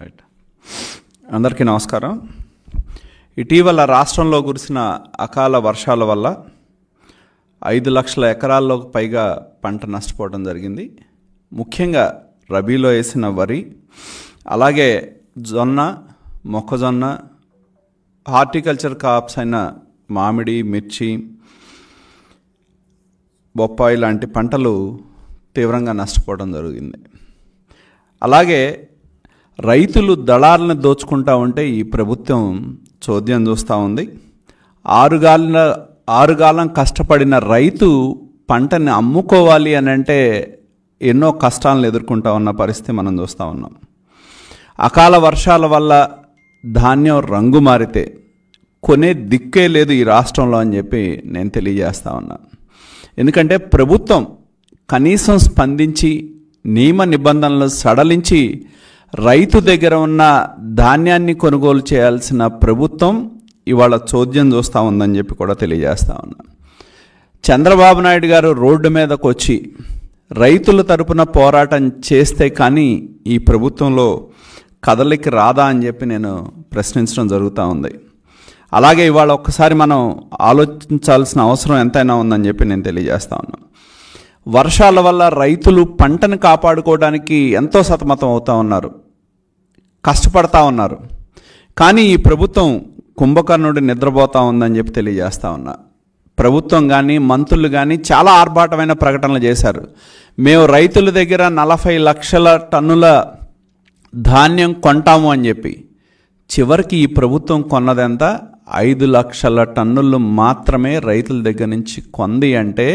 right అందరికీ నమస్కారం ఇటీవల రాష్ట్రంలో కురిసిన అకాల వర్షాల వల్ల ఐదు లక్షల ఎకరాల్లో పైగా పంట నష్టపోవడం జరిగింది ముఖ్యంగా రబీలో వేసిన వరి అలాగే జొన్న మొక్కజొన్న హార్టికల్చర్ కాప్స్ అయిన మామిడి మిర్చి బొప్పాయి లాంటి పంటలు తీవ్రంగా నష్టపోవడం జరిగింది అలాగే రైతులు దళాలను దోచుకుంటా ఉంటే ఈ ప్రభుత్వం చోద్యం చూస్తూ ఉంది ఆరుగాలిన ఆరుగాలం కష్టపడిన రైతు పంటని అమ్ముకోవాలి అని అంటే ఎన్నో కష్టాలను ఎదుర్కొంటా ఉన్న పరిస్థితి మనం చూస్తూ ఉన్నాం అకాల వర్షాల వల్ల ధాన్యం రంగు మారితే కొనే దిక్కే లేదు ఈ రాష్ట్రంలో అని చెప్పి నేను తెలియజేస్తా ఉన్నా ఎందుకంటే ప్రభుత్వం కనీసం స్పందించి నియమ నిబంధనలు సడలించి రైతు దగ్గర ఉన్న ధాన్యాన్ని కొనుగోలు చేయాల్సిన ప్రభుత్వం ఇవాళ చోద్యం చూస్తూ ఉందని చెప్పి కూడా తెలియజేస్తా ఉన్నాను చంద్రబాబు నాయుడు గారు రోడ్డు మీదకు వచ్చి రైతుల తరపున పోరాటం చేస్తే కానీ ఈ ప్రభుత్వంలో కదలికి రాదా అని చెప్పి నేను ప్రశ్నించడం జరుగుతూ ఉంది అలాగే ఇవాళ ఒక్కసారి మనం ఆలోచించాల్సిన అవసరం ఎంతైనా ఉందని చెప్పి నేను తెలియజేస్తా ఉన్నాను వర్షాల వల్ల రైతులు పంటను కాపాడుకోవడానికి ఎంతో సతమతం అవుతూ ఉన్నారు కష్టపడతా ఉన్నారు కానీ ఈ ప్రభుత్వం కుంభకర్ణుడు నిద్రపోతా ఉందని చెప్పి తెలియజేస్తా ఉన్నా ప్రభుత్వం కానీ మంత్రులు కానీ చాలా ఆర్భాటమైన ప్రకటనలు చేశారు మేము రైతుల దగ్గర నలభై లక్షల టన్నుల ధాన్యం కొంటాము అని చెప్పి చివరికి ఈ ప్రభుత్వం కొన్నదంత ఐదు లక్షల టన్నులు మాత్రమే రైతుల దగ్గర నుంచి కొంది అంటే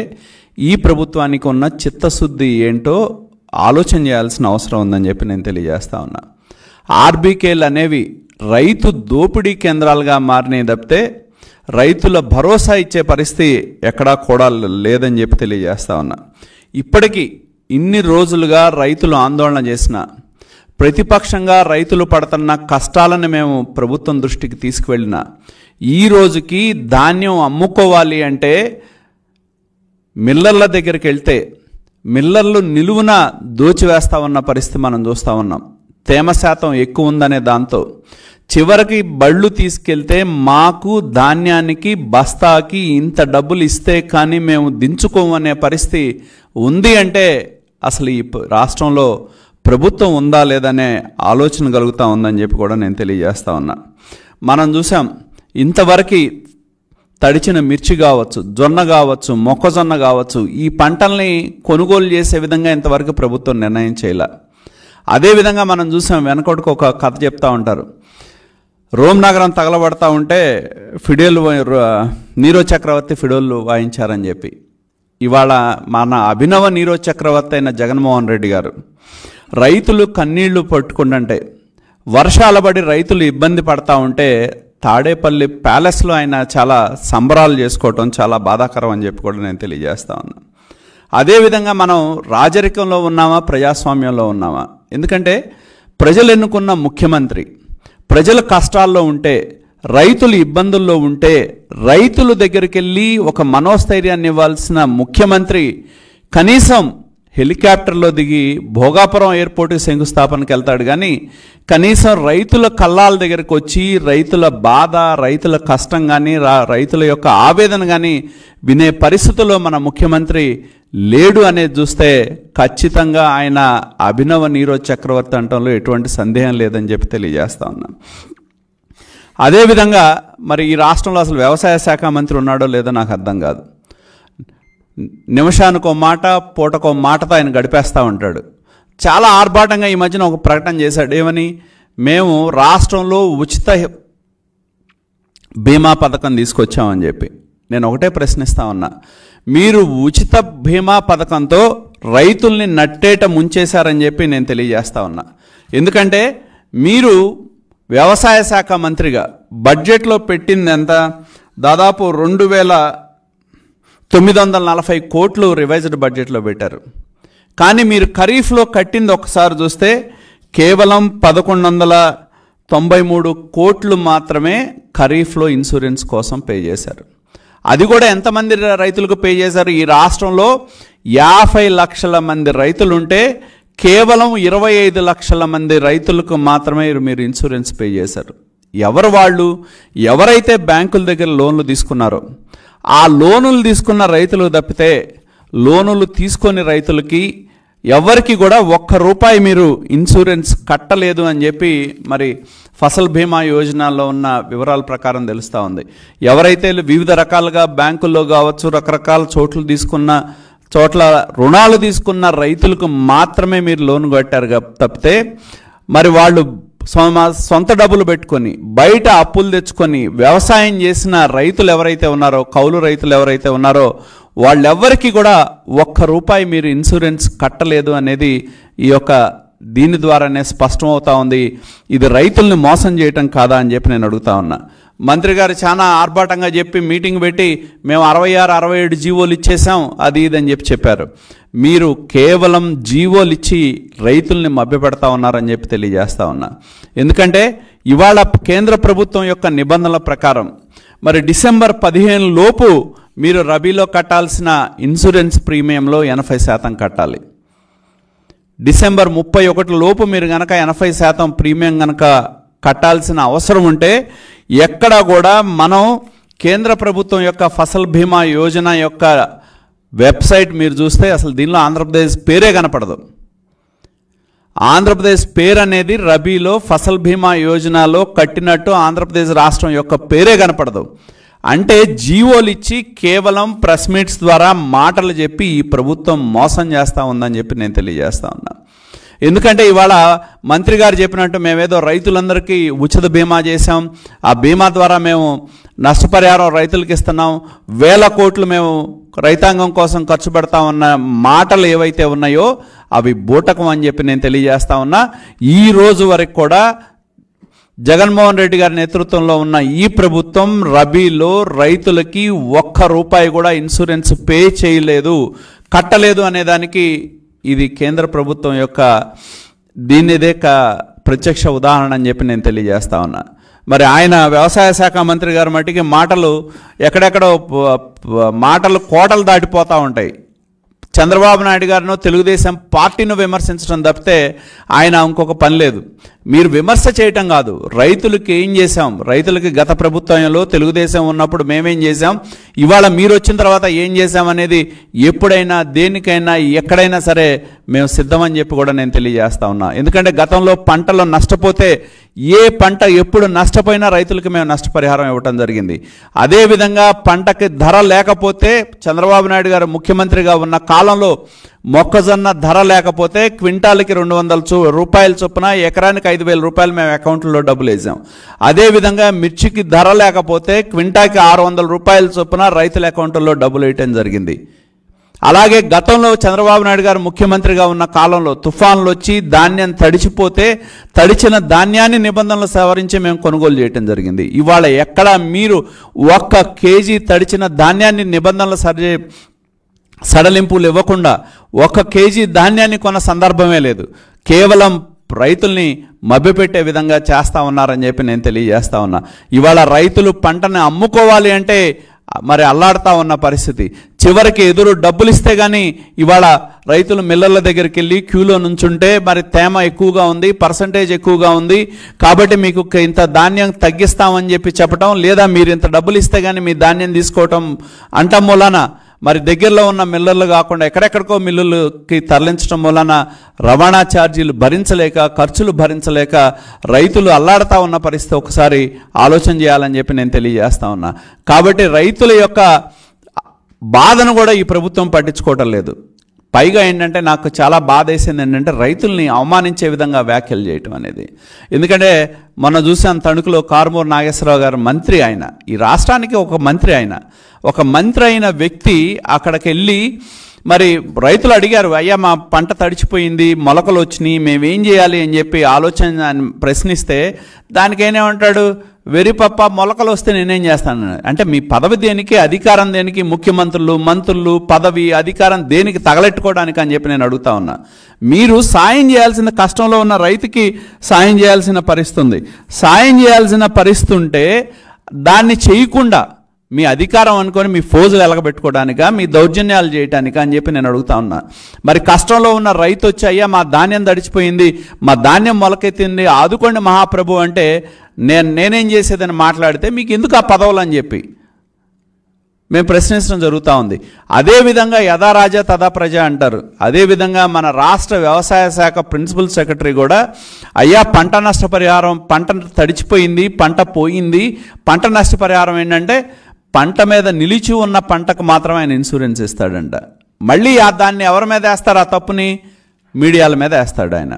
ఈ ప్రభుత్వానికి ఉన్న చిత్తశుద్ధి ఏంటో ఆలోచన చేయాల్సిన అవసరం ఉందని చెప్పి నేను తెలియజేస్తా ఉన్నా ఆర్బీకేలు అనేవి రైతు దోపిడీ కేంద్రాలుగా మారినాయి తప్పితే రైతుల భరోసా ఇచ్చే పరిస్థితి ఎక్కడా కూడా లేదని చెప్పి తెలియజేస్తా ఉన్నా ఇప్పటికీ ఇన్ని రోజులుగా రైతులు ఆందోళన చేసిన ప్రతిపక్షంగా రైతులు పడుతున్న కష్టాలను మేము ప్రభుత్వం దృష్టికి తీసుకువెళ్ళిన ఈ రోజుకి ధాన్యం అమ్ముకోవాలి అంటే మిల్లర్ల దగ్గరికి వెళ్తే మిల్లర్లు నిలువున దోచివేస్తా ఉన్న పరిస్థితి మనం చూస్తూ ఉన్నాం తేమ శాతం ఎక్కువ ఉందనే దాంతో చివరికి బళ్ళు తీసుకెళ్తే మాకు ధాన్యానికి బస్తాకి ఇంత డబ్బులు ఇస్తే కానీ మేము దించుకోమనే పరిస్థితి ఉంది అంటే అసలు ఈ రాష్ట్రంలో ప్రభుత్వం ఉందా లేదనే ఆలోచన కలుగుతూ ఉందని చెప్పి కూడా నేను తెలియజేస్తా ఉన్నా మనం చూసాం ఇంతవరకు తడిచిన మిర్చి కావచ్చు జొన్న కావచ్చు మొక్కజొన్న కావచ్చు ఈ పంటల్ని కొనుగోలు చేసే విధంగా ఇంతవరకు ప్రభుత్వం నిర్ణయం చేయలే అదేవిధంగా మనం చూసాం వెనకటికి ఒక కథ చెప్తా ఉంటారు రోమ్ నగరం తగలబడతా ఉంటే ఫిడేలు నీరో చక్రవర్తి ఫిడోల్ వాయించారని చెప్పి ఇవాళ మన అభినవ నీరో చక్రవర్తి అయిన జగన్మోహన్ రెడ్డి గారు రైతులు కన్నీళ్లు పట్టుకుండంటే వర్షాల పడి రైతులు ఇబ్బంది పడతా ఉంటే తాడేపల్లి ప్యాలెస్లో ఆయన చాలా సంబరాలు చేసుకోవటం చాలా బాధాకరం అని చెప్పి కూడా నేను తెలియజేస్తా ఉన్నాను అదేవిధంగా మనం రాజరికంలో ఉన్నామా ప్రజాస్వామ్యంలో ఉన్నామా ఎందుకంటే ప్రజలు ఎన్నుకున్న ముఖ్యమంత్రి ప్రజల కష్టాల్లో ఉంటే రైతులు ఇబ్బందుల్లో ఉంటే రైతుల దగ్గరికి వెళ్ళి ఒక మనోస్థైర్యాన్ని ఇవ్వాల్సిన ముఖ్యమంత్రి కనీసం హెలికాప్టర్లో దిగి భోగాపురం ఎయిర్పోర్ట్కి శంకుస్థాపనకు వెళ్తాడు కానీ కనీసం రైతుల కళ్ళాల దగ్గరకు వచ్చి రైతుల బాధ రైతుల కష్టం కానీ రైతుల యొక్క ఆవేదన కానీ వినే పరిస్థితుల్లో మన ముఖ్యమంత్రి లేడు అనేది చూస్తే ఖచ్చితంగా ఆయన అభినవ నీరో చక్రవర్తి అంటంలో ఎటువంటి సందేహం లేదని చెప్పి తెలియజేస్తా ఉన్నాను అదేవిధంగా మరి ఈ రాష్ట్రంలో అసలు వ్యవసాయ శాఖ మంత్రి ఉన్నాడో లేదో నాకు అర్థం కాదు నిమిషానికో మాట పూటకో మాటతో ఆయన గడిపేస్తూ ఉంటాడు చాలా ఆర్భాటంగా ఈ మధ్యన ఒక ప్రకటన చేశాడు ఏమని మేము రాష్ట్రంలో ఉచిత బీమా పథకం తీసుకొచ్చామని చెప్పి నేను ఒకటే ప్రశ్నిస్తా ఉన్నా మీరు ఉచిత బీమా పథకంతో రైతుల్ని నట్టేట ముంచేశారని చెప్పి నేను తెలియజేస్తా ఉన్నా ఎందుకంటే మీరు వ్యవసాయ శాఖ మంత్రిగా బడ్జెట్లో పెట్టింది ఎంత దాదాపు రెండు వేల తొమ్మిది వందల నలభై కోట్లు రివైజ్డ్ బడ్జెట్లో పెట్టారు కానీ మీరు ఖరీఫ్లో కట్టింది ఒకసారి చూస్తే కేవలం పదకొండు వందల తొంభై మూడు కోట్లు మాత్రమే ఖరీఫ్లో ఇన్సూరెన్స్ కోసం పే చేశారు అది కూడా ఎంతమంది రైతులకు పే చేశారు ఈ రాష్ట్రంలో యాభై లక్షల మంది రైతులు ఉంటే కేవలం ఇరవై ఐదు లక్షల మంది రైతులకు మాత్రమే మీరు ఇన్సూరెన్స్ పే చేశారు ఎవరు వాళ్ళు ఎవరైతే బ్యాంకుల దగ్గర లోన్లు తీసుకున్నారో ఆ లోనులు తీసుకున్న రైతులు తప్పితే లోనులు తీసుకొని రైతులకి ఎవరికి కూడా ఒక్క రూపాయి మీరు ఇన్సూరెన్స్ కట్టలేదు అని చెప్పి మరి ఫసల్ బీమా యోజనలో ఉన్న వివరాల ప్రకారం తెలుస్తూ ఉంది ఎవరైతే వివిధ రకాలుగా బ్యాంకుల్లో కావచ్చు రకరకాల చోట్లు తీసుకున్న చోట్ల రుణాలు తీసుకున్న రైతులకు మాత్రమే మీరు లోన్ కట్టారు తప్పితే మరి వాళ్ళు సొంత డబ్బులు పెట్టుకొని బయట అప్పులు తెచ్చుకొని వ్యవసాయం చేసిన రైతులు ఎవరైతే ఉన్నారో కౌలు రైతులు ఎవరైతే ఉన్నారో వాళ్ళెవ్వరికీ కూడా ఒక్క రూపాయి మీరు ఇన్సూరెన్స్ కట్టలేదు అనేది ఈ యొక్క దీని ద్వారానే స్పష్టమవుతా ఉంది ఇది రైతుల్ని మోసం చేయటం కాదా అని చెప్పి నేను అడుగుతా ఉన్నా మంత్రి గారు చాలా ఆర్భాటంగా చెప్పి మీటింగ్ పెట్టి మేము అరవై ఆరు అరవై ఏడు జీవోలు ఇచ్చేసాం అది ఇదని చెప్పి చెప్పారు మీరు కేవలం జీవోలు ఇచ్చి రైతుల్ని మభ్యపెడతా ఉన్నారని చెప్పి తెలియజేస్తా ఉన్నా ఎందుకంటే ఇవాళ కేంద్ర ప్రభుత్వం యొక్క నిబంధనల ప్రకారం మరి డిసెంబర్ పదిహేను లోపు మీరు రబీలో కట్టాల్సిన ఇన్సూరెన్స్ ప్రీమియంలో ఎనభై శాతం కట్టాలి డిసెంబర్ ముప్పై ఒకటి లోపు మీరు కనుక ఎనభై శాతం ప్రీమియం కనుక కట్టాల్సిన అవసరం ఉంటే ఎక్కడ కూడా మనం కేంద్ర ప్రభుత్వం యొక్క ఫసల్ భీమా యోజన యొక్క వెబ్సైట్ మీరు చూస్తే అసలు దీనిలో ఆంధ్రప్రదేశ్ పేరే కనపడదు ఆంధ్రప్రదేశ్ పేరు అనేది రబీలో ఫసల్ భీమా యోజనలో కట్టినట్టు ఆంధ్రప్రదేశ్ రాష్ట్రం యొక్క పేరే కనపడదు అంటే జీవోలు ఇచ్చి కేవలం ప్రెస్ మీట్స్ ద్వారా మాటలు చెప్పి ఈ ప్రభుత్వం మోసం చేస్తూ ఉందని చెప్పి నేను తెలియజేస్తా ఉన్నాను ఎందుకంటే ఇవాళ మంత్రి గారు చెప్పినట్టు మేమేదో రైతులందరికీ ఉచిత బీమా చేశాం ఆ బీమా ద్వారా మేము నష్టపరిహారం రైతులకు ఇస్తున్నాం వేల కోట్లు మేము రైతాంగం కోసం ఖర్చు పెడతామన్న మాటలు ఏవైతే ఉన్నాయో అవి బూటకం అని చెప్పి నేను తెలియజేస్తా ఉన్నా ఈ రోజు వరకు కూడా జగన్మోహన్ రెడ్డి గారి నేతృత్వంలో ఉన్న ఈ ప్రభుత్వం రబీలో రైతులకి ఒక్క రూపాయి కూడా ఇన్సూరెన్స్ పే చేయలేదు కట్టలేదు అనేదానికి ఇది కేంద్ర ప్రభుత్వం యొక్క దీనిదే ప్రత్యక్ష ఉదాహరణ అని చెప్పి నేను తెలియజేస్తా ఉన్నా మరి ఆయన వ్యవసాయ శాఖ మంత్రి గారి మట్టికి మాటలు ఎక్కడెక్కడో మాటలు కోటలు దాటిపోతూ ఉంటాయి చంద్రబాబు నాయుడు గారినో తెలుగుదేశం పార్టీను విమర్శించడం తప్పితే ఆయన ఇంకొక పని లేదు మీరు విమర్శ చేయటం కాదు రైతులకి ఏం చేశాం రైతులకి గత ప్రభుత్వంలో తెలుగుదేశం ఉన్నప్పుడు మేమేం చేశాం ఇవాళ మీరు వచ్చిన తర్వాత ఏం చేశాం అనేది ఎప్పుడైనా దేనికైనా ఎక్కడైనా సరే మేము సిద్ధమని చెప్పి కూడా నేను తెలియజేస్తా ఉన్నా ఎందుకంటే గతంలో పంటలు నష్టపోతే ఏ పంట ఎప్పుడు నష్టపోయినా రైతులకు మేము నష్టపరిహారం ఇవ్వటం జరిగింది అదేవిధంగా పంటకి ధర లేకపోతే చంద్రబాబు నాయుడు గారు ముఖ్యమంత్రిగా ఉన్న కాలంలో మొక్కజొన్న ధర లేకపోతే క్వింటాల్కి రెండు వందల చూ రూపాయల చొప్పున ఎకరానికి ఐదు వేల రూపాయలు మేము అకౌంట్లో డబ్బులు వేసాం అదేవిధంగా మిర్చికి ధర లేకపోతే క్వింటాకి ఆరు వందల రూపాయల చొప్పున రైతుల అకౌంట్లో డబ్బులు వేయటం జరిగింది అలాగే గతంలో చంద్రబాబు నాయుడు గారు ముఖ్యమంత్రిగా ఉన్న కాలంలో తుఫాన్లు వచ్చి ధాన్యం తడిచిపోతే తడిచిన ధాన్యాన్ని నిబంధనలు సవరించి మేము కొనుగోలు చేయటం జరిగింది ఇవాళ ఎక్కడ మీరు ఒక్క కేజీ తడిచిన ధాన్యాన్ని నిబంధనలు సరి సడలింపులు ఇవ్వకుండా ఒక కేజీ ధాన్యాన్ని కొన్న సందర్భమే లేదు కేవలం రైతుల్ని మభ్యపెట్టే విధంగా చేస్తా ఉన్నారని చెప్పి నేను తెలియజేస్తా ఉన్నా ఇవాళ రైతులు పంటను అమ్ముకోవాలి అంటే మరి అల్లాడుతూ ఉన్న పరిస్థితి చివరికి ఎదురు డబ్బులు ఇస్తే కానీ ఇవాళ రైతులు మిల్లర్ల దగ్గరికి వెళ్ళి క్యూలో నుంచుంటే మరి తేమ ఎక్కువగా ఉంది పర్సంటేజ్ ఎక్కువగా ఉంది కాబట్టి మీకు ఇంత ధాన్యం తగ్గిస్తామని చెప్పి చెప్పటం లేదా మీరు ఇంత డబ్బులు ఇస్తే కానీ మీ ధాన్యం తీసుకోవటం అంట మూలాన మరి దగ్గరలో ఉన్న మిల్లర్లు కాకుండా ఎక్కడెక్కడికో మిల్లులకి తరలించడం వలన రవాణా ఛార్జీలు భరించలేక ఖర్చులు భరించలేక రైతులు అల్లాడుతూ ఉన్న పరిస్థితి ఒకసారి ఆలోచన చేయాలని చెప్పి నేను తెలియజేస్తా ఉన్నా కాబట్టి రైతుల యొక్క బాధను కూడా ఈ ప్రభుత్వం పట్టించుకోవటం లేదు పైగా ఏంటంటే నాకు చాలా బాధ వేసింది ఏంటంటే రైతుల్ని అవమానించే విధంగా వ్యాఖ్యలు చేయటం అనేది ఎందుకంటే మొన్న చూసాం తణుకులో కారుమూరు నాగేశ్వరరావు గారు మంత్రి ఆయన ఈ రాష్ట్రానికి ఒక మంత్రి ఆయన ఒక మంత్రి అయిన వ్యక్తి అక్కడికి వెళ్ళి మరి రైతులు అడిగారు అయ్యా మా పంట తడిచిపోయింది మొలకలు వచ్చినాయి మేమేం చేయాలి అని చెప్పి ఆలోచన ప్రశ్నిస్తే దానికేనే ఉంటాడు వెరిపప్ప మొలకలు వస్తే నేనేం చేస్తాను అంటే మీ పదవి దేనికి అధికారం దేనికి ముఖ్యమంత్రులు మంత్రులు పదవి అధికారం దేనికి తగలెట్టుకోవడానికి అని చెప్పి నేను అడుగుతా ఉన్నా మీరు సాయం చేయాల్సిన కష్టంలో ఉన్న రైతుకి సాయం చేయాల్సిన పరిస్థితుంది సాయం చేయాల్సిన ఉంటే దాన్ని చేయకుండా మీ అధికారం అనుకొని మీ ఫోజులు ఎలగబెట్టుకోవడానిక మీ దౌర్జన్యాలు చేయటానిక అని చెప్పి నేను అడుగుతా ఉన్నా మరి కష్టంలో ఉన్న రైతు వచ్చి అయ్యా మా ధాన్యం దడిచిపోయింది మా ధాన్యం మొలకెత్తింది ఆదుకోండి మహాప్రభు అంటే నేను నేనేం చేసేదని మాట్లాడితే మీకు ఎందుకు ఆ పదవులు అని చెప్పి మేము ప్రశ్నించడం జరుగుతూ ఉంది అదేవిధంగా యథా రాజా తదా ప్రజ అంటారు అదేవిధంగా మన రాష్ట్ర వ్యవసాయ శాఖ ప్రిన్సిపల్ సెక్రటరీ కూడా అయ్యా పంట నష్టపరిహారం పంట తడిచిపోయింది పంట పోయింది పంట నష్టపరిహారం ఏంటంటే పంట మీద నిలిచి ఉన్న పంటకు మాత్రం ఆయన ఇన్సూరెన్స్ ఇస్తాడంట మళ్ళీ ఆ దాన్ని ఎవరి మీద వేస్తారు ఆ తప్పుని మీడియాల మీద వేస్తాడు ఆయన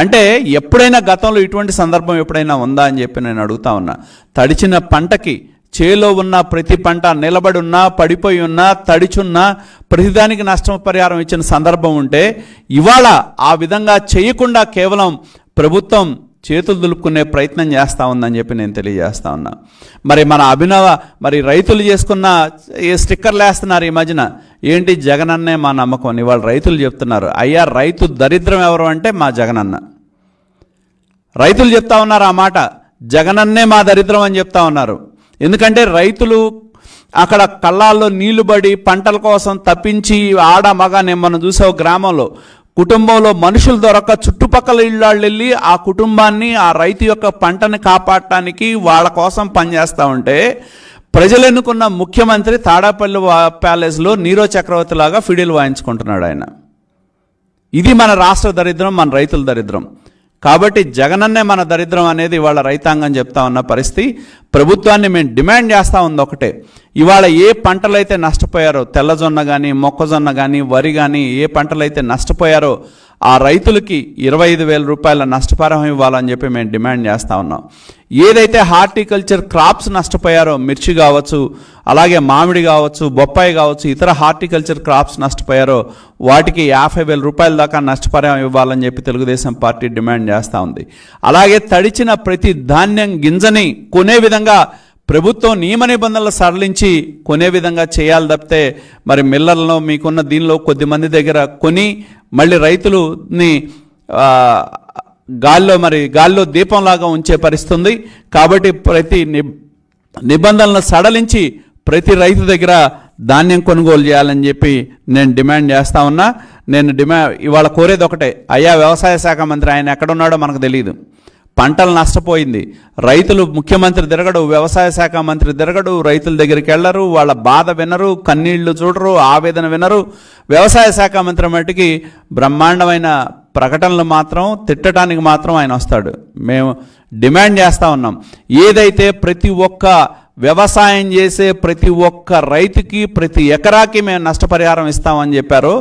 అంటే ఎప్పుడైనా గతంలో ఇటువంటి సందర్భం ఎప్పుడైనా ఉందా అని చెప్పి నేను అడుగుతా ఉన్నా తడిచిన పంటకి చేలో ఉన్న ప్రతి పంట నిలబడి ఉన్నా పడిపోయి ఉన్నా తడిచున్నా ప్రతిదానికి నష్టం పరిహారం ఇచ్చిన సందర్భం ఉంటే ఇవాళ ఆ విధంగా చేయకుండా కేవలం ప్రభుత్వం చేతులు దులుపుకునే ప్రయత్నం చేస్తూ ఉందని చెప్పి నేను తెలియజేస్తా ఉన్నా మరి మన అభినవ మరి రైతులు చేసుకున్న ఏ స్టిక్కర్లు వేస్తున్నారు ఈ మధ్యన ఏంటి జగనన్నే మా నమ్మకం ఇవాళ రైతులు చెప్తున్నారు అయ్యా రైతు దరిద్రం ఎవరు అంటే మా జగనన్న రైతులు చెప్తా ఉన్నారు ఆ మాట జగనన్నే మా దరిద్రం అని చెప్తా ఉన్నారు ఎందుకంటే రైతులు అక్కడ కళ్ళాల్లో నీళ్లు పడి పంటల కోసం తప్పించి ఆడ మగ నేను మనం చూసావు గ్రామంలో కుటుంబంలో మనుషులు దొరక చుట్టుపక్కల ఇళ్ళాళ్ళు వెళ్ళి ఆ కుటుంబాన్ని ఆ రైతు యొక్క పంటని కాపాడటానికి వాళ్ళ కోసం పనిచేస్తూ ఉంటే ప్రజలు ఎన్నుకున్న ముఖ్యమంత్రి తాడాపల్లి ప్యాలెస్లో నీరో చక్రవర్తి లాగా ఫిడీలు వాయించుకుంటున్నాడు ఆయన ఇది మన రాష్ట్ర దరిద్రం మన రైతుల దరిద్రం కాబట్టి జగనన్నే మన దరిద్రం అనేది ఇవాళ రైతాంగం చెప్తా ఉన్న పరిస్థితి ప్రభుత్వాన్ని మేము డిమాండ్ చేస్తూ ఉంది ఒకటే ఇవాళ ఏ పంటలైతే నష్టపోయారో తెల్లజొన్న కానీ మొక్కజొన్న కానీ వరి కానీ ఏ పంటలైతే నష్టపోయారో ఆ రైతులకి ఇరవై ఐదు వేల రూపాయల నష్టపరం ఇవ్వాలని చెప్పి మేము డిమాండ్ చేస్తూ ఉన్నాం ఏదైతే హార్టికల్చర్ క్రాప్స్ నష్టపోయారో మిర్చి కావచ్చు అలాగే మామిడి కావచ్చు బొప్పాయి కావచ్చు ఇతర హార్టికల్చర్ క్రాప్స్ నష్టపోయారో వాటికి యాభై వేల రూపాయల దాకా నష్టపరహం ఇవ్వాలని చెప్పి తెలుగుదేశం పార్టీ డిమాండ్ చేస్తూ ఉంది అలాగే తడిచిన ప్రతి ధాన్యం గింజని కొనే విధంగా ప్రభుత్వం నియమ నిబంధనలు సరళించి కొనే విధంగా చేయాలి తప్పితే మరి మిల్లర్లో మీకున్న దీనిలో కొద్దిమంది దగ్గర కొని మళ్ళీ రైతులని గాల్లో మరి గాల్లో దీపంలాగా ఉంచే పరిస్థితుంది కాబట్టి ప్రతి నిబంధనలను సడలించి ప్రతి రైతు దగ్గర ధాన్యం కొనుగోలు చేయాలని చెప్పి నేను డిమాండ్ చేస్తా ఉన్నా నేను డిమాండ్ ఇవాళ కోరేది ఒకటే అయ్యా వ్యవసాయ శాఖ మంత్రి ఆయన ఎక్కడున్నాడో మనకు తెలియదు పంటలు నష్టపోయింది రైతులు ముఖ్యమంత్రి తిరగడు వ్యవసాయ శాఖ మంత్రి తిరగడు రైతుల దగ్గరికి వెళ్ళరు వాళ్ళ బాధ వినరు కన్నీళ్లు చూడరు ఆవేదన వినరు వ్యవసాయ శాఖ మంత్రి మటుకి బ్రహ్మాండమైన ప్రకటనలు మాత్రం తిట్టడానికి మాత్రం ఆయన వస్తాడు మేము డిమాండ్ చేస్తూ ఉన్నాం ఏదైతే ప్రతి ఒక్క వ్యవసాయం చేసే ప్రతి ఒక్క రైతుకి ప్రతి ఎకరాకి మేము నష్టపరిహారం ఇస్తామని చెప్పారో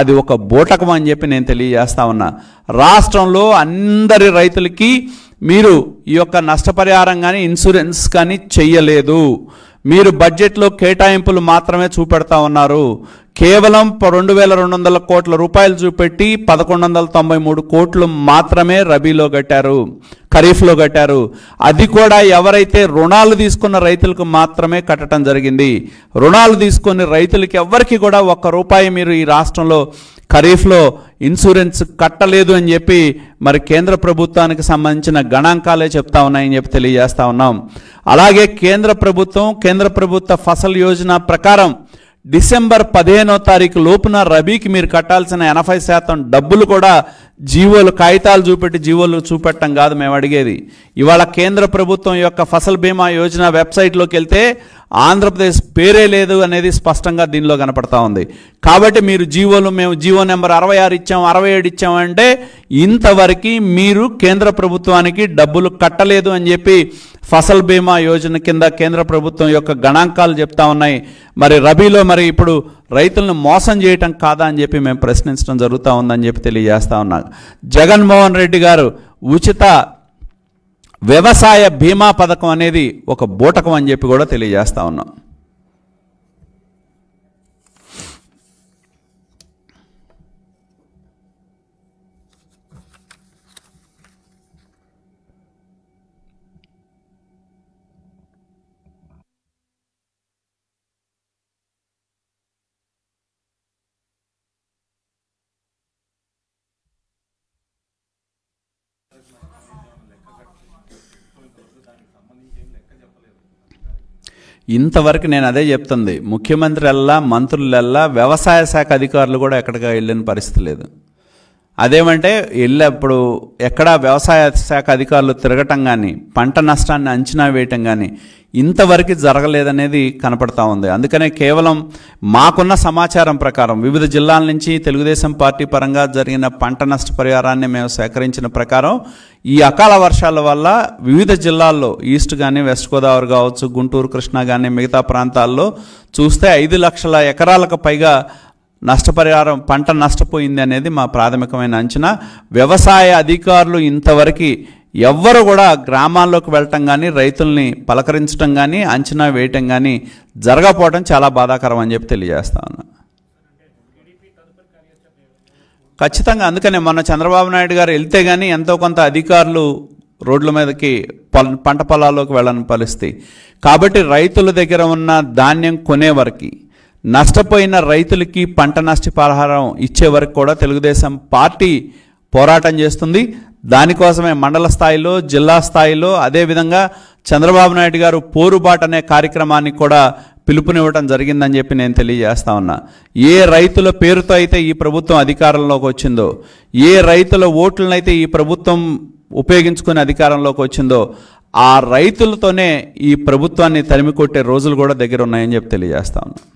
అది ఒక బోటకం అని చెప్పి నేను తెలియజేస్తా ఉన్నా రాష్ట్రంలో అందరి రైతులకి మీరు ఈ యొక్క నష్టపరిహారం కానీ ఇన్సూరెన్స్ కానీ చెయ్యలేదు మీరు బడ్జెట్లో కేటాయింపులు మాత్రమే చూపెడతా ఉన్నారు కేవలం రెండు వేల రెండు వందల కోట్ల రూపాయలు చూపెట్టి పదకొండు వందల తొంభై మూడు కోట్లు మాత్రమే రబీలో కట్టారు ఖరీఫ్లో కట్టారు అది కూడా ఎవరైతే రుణాలు తీసుకున్న రైతులకు మాత్రమే కట్టడం జరిగింది రుణాలు తీసుకుని రైతులకి ఎవరికి కూడా ఒక్క రూపాయి మీరు ఈ రాష్ట్రంలో ఖరీఫ్లో ఇన్సూరెన్స్ కట్టలేదు అని చెప్పి మరి కేంద్ర ప్రభుత్వానికి సంబంధించిన గణాంకాలే చెప్తా ఉన్నాయని చెప్పి తెలియజేస్తా ఉన్నాం అలాగే కేంద్ర ప్రభుత్వం కేంద్ర ప్రభుత్వ ఫసల్ యోజన ప్రకారం డిసెంబర్ పదిహేనో తారీఖు లోపున రబీకి మీరు కట్టాల్సిన ఎనభై శాతం డబ్బులు కూడా జీవోలు కాగితాలు చూపెట్టి జీవోలు చూపెట్టడం కాదు మేము అడిగేది ఇవాళ కేంద్ర ప్రభుత్వం యొక్క ఫసల్ బీమా యోజన వెబ్సైట్లోకి వెళ్తే ఆంధ్రప్రదేశ్ పేరే లేదు అనేది స్పష్టంగా దీనిలో కనపడతా ఉంది కాబట్టి మీరు జీవోలు మేము జీవో నెంబర్ అరవై ఆరు ఇచ్చాం అరవై ఏడు ఇచ్చామంటే ఇంతవరకు మీరు కేంద్ర ప్రభుత్వానికి డబ్బులు కట్టలేదు అని చెప్పి ఫసల్ బీమా యోజన కింద కేంద్ర ప్రభుత్వం యొక్క గణాంకాలు చెప్తా ఉన్నాయి మరి రబీలో మరి ఇప్పుడు రైతులను మోసం చేయటం కాదా అని చెప్పి మేము ప్రశ్నించడం జరుగుతూ ఉందని చెప్పి తెలియజేస్తా ఉన్నాం జగన్మోహన్ రెడ్డి గారు ఉచిత వ్యవసాయ బీమా పథకం అనేది ఒక బూటకం అని చెప్పి కూడా తెలియజేస్తా ఉన్నాం ఇంతవరకు నేను అదే చెప్తుంది ముఖ్యమంత్రులల్లా మంత్రులల్లా వ్యవసాయ శాఖ అధికారులు కూడా ఎక్కడికి వెళ్ళిన పరిస్థితి లేదు అదేమంటే వెళ్ళప్పుడు ఎక్కడా వ్యవసాయ శాఖ అధికారులు తిరగటం కానీ పంట నష్టాన్ని అంచనా వేయటం కానీ ఇంతవరకు జరగలేదనేది కనపడతా ఉంది అందుకనే కేవలం మాకున్న సమాచారం ప్రకారం వివిధ జిల్లాల నుంచి తెలుగుదేశం పార్టీ పరంగా జరిగిన పంట నష్టపరిహారాన్ని మేము సేకరించిన ప్రకారం ఈ అకాల వర్షాల వల్ల వివిధ జిల్లాల్లో ఈస్ట్ కానీ వెస్ట్ గోదావరి కావచ్చు గుంటూరు కృష్ణా కానీ మిగతా ప్రాంతాల్లో చూస్తే ఐదు లక్షల ఎకరాలకు పైగా నష్టపరిహారం పంట నష్టపోయింది అనేది మా ప్రాథమికమైన అంచనా వ్యవసాయ అధికారులు ఇంతవరకు ఎవ్వరు కూడా గ్రామాల్లోకి వెళ్ళటం కానీ రైతుల్ని పలకరించడం కానీ అంచనా వేయటం కానీ జరగపోవడం చాలా బాధాకరం అని చెప్పి తెలియజేస్తా ఉన్నా ఖచ్చితంగా అందుకనే మొన్న చంద్రబాబు నాయుడు గారు వెళ్తే కానీ ఎంతో కొంత అధికారులు రోడ్ల మీదకి పంట పొలాల్లోకి వెళ్ళని పరిస్థితి కాబట్టి రైతుల దగ్గర ఉన్న ధాన్యం కొనే వరకు నష్టపోయిన రైతులకి పంట నష్టపరిహారం ఇచ్చే వరకు కూడా తెలుగుదేశం పార్టీ పోరాటం చేస్తుంది దానికోసమే మండల స్థాయిలో జిల్లా స్థాయిలో అదేవిధంగా చంద్రబాబు నాయుడు గారు పోరుబాటు అనే కార్యక్రమానికి కూడా పిలుపునివ్వడం జరిగిందని చెప్పి నేను తెలియజేస్తా ఉన్నా ఏ రైతుల పేరుతో అయితే ఈ ప్రభుత్వం అధికారంలోకి వచ్చిందో ఏ రైతుల ఓట్లనైతే ఈ ప్రభుత్వం ఉపయోగించుకుని అధికారంలోకి వచ్చిందో ఆ రైతులతోనే ఈ ప్రభుత్వాన్ని కొట్టే రోజులు కూడా దగ్గర ఉన్నాయని చెప్పి తెలియజేస్తా ఉన్నా